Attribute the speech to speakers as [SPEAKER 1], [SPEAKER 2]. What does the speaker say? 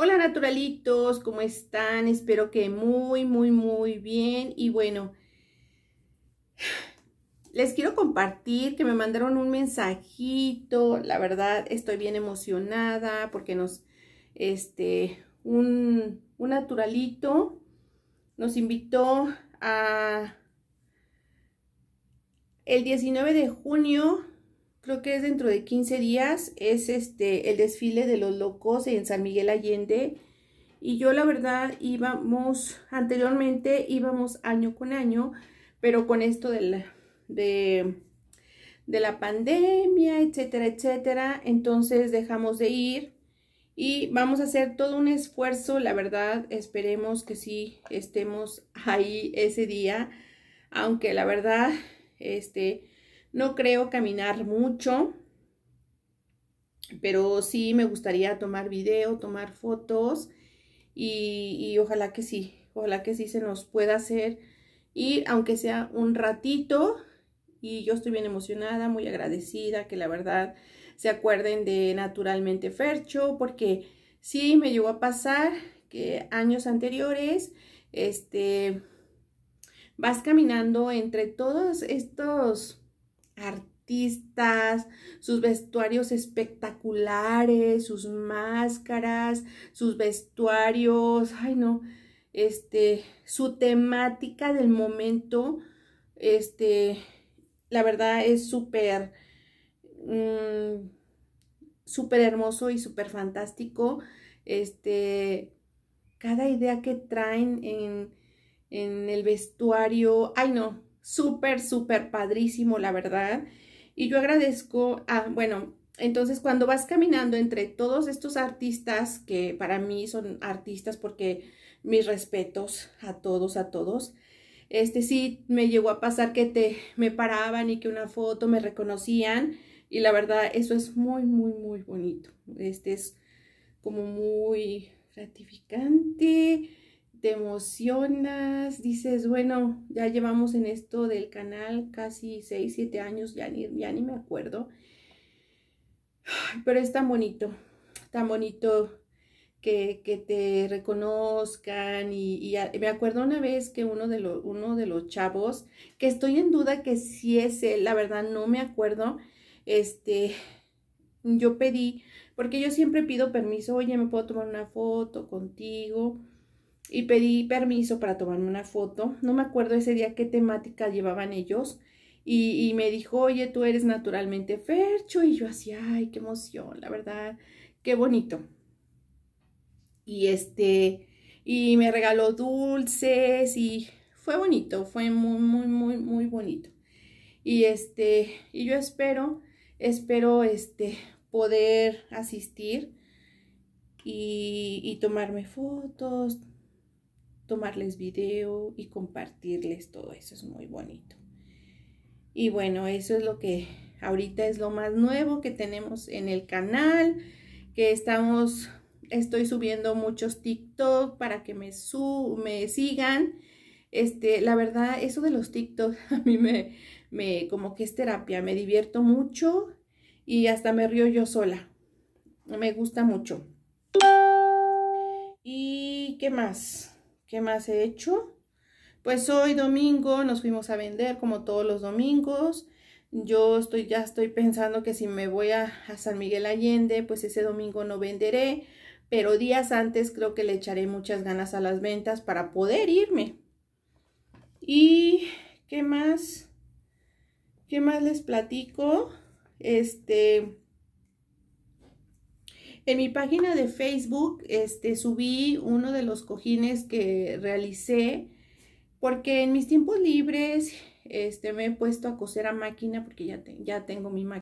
[SPEAKER 1] Hola naturalitos, ¿cómo están? Espero que muy, muy, muy bien. Y bueno, les quiero compartir que me mandaron un mensajito. La verdad, estoy bien emocionada porque nos, este, un, un naturalito nos invitó a el 19 de junio creo que es dentro de 15 días, es este el desfile de los locos en San Miguel Allende. Y yo la verdad íbamos, anteriormente íbamos año con año, pero con esto de la, de, de la pandemia, etcétera, etcétera, entonces dejamos de ir y vamos a hacer todo un esfuerzo, la verdad, esperemos que sí estemos ahí ese día, aunque la verdad, este, no creo caminar mucho, pero sí me gustaría tomar video, tomar fotos y, ojalá que sí, ojalá que sí se nos pueda hacer ir, aunque sea un ratito. Y yo estoy bien emocionada, muy agradecida, que la verdad se acuerden de Naturalmente Fercho, porque sí me llegó a pasar que años anteriores, este, vas caminando entre todos estos artistas, sus vestuarios espectaculares, sus máscaras, sus vestuarios, ay no, este, su temática del momento, este, la verdad es súper, mm, súper hermoso y súper fantástico, este, cada idea que traen en, en el vestuario, ay no, súper, súper padrísimo, la verdad. Y yo agradezco a, bueno, entonces cuando vas caminando entre todos estos artistas, que para mí son artistas porque mis respetos a todos, a todos, este sí me llegó a pasar que te me paraban y que una foto me reconocían y la verdad eso es muy muy muy bonito este es como muy gratificante te emocionas, dices, bueno, ya llevamos en esto del canal casi 6, 7 años, ya ni, ya ni me acuerdo. Pero es tan bonito, tan bonito que, que te reconozcan y, me acuerdo una vez que uno de, uno de los chavos, que estoy en duda que si es él, la verdad no me acuerdo, este, yo pedí, porque yo siempre pido permiso, oye, me puedo tomar una foto contigo, y pedí permiso para tomarme una foto. No me acuerdo ese día qué temática llevaban ellos. Y, me dijo, oye, tú eres naturalmente Fercho. Y yo así, ay, qué emoción, la verdad, qué bonito. Y este, y me regaló dulces y fue bonito, fue muy, muy, muy, muy bonito. Y este, y yo espero, espero este, poder asistir y, y tomarme fotos, tomarles video y compartirles todo eso es muy bonito. Y bueno, eso es lo que ahorita es lo más nuevo que tenemos en el canal, que estamos, estoy subiendo muchos TikTok para que me, sigan. Este, la verdad, eso de los TikTok a mí me, me, como que es terapia, me divierto mucho y hasta me río yo sola. Me gusta mucho. ¿Y qué más? ¿Qué más he hecho? Pues hoy domingo nos fuimos a vender como todos los domingos. Yo estoy, ya estoy pensando que si me voy a, a San Miguel Allende, pues ese domingo no venderé. Pero días antes creo que le echaré muchas ganas a las ventas para poder irme. ¿Y qué más? ¿Qué más les platico? Este, en mi página de Facebook este, subí uno de los cojines que realicé porque en mis tiempos libres este, me he puesto a coser a máquina porque ya, tengo mi, máquina.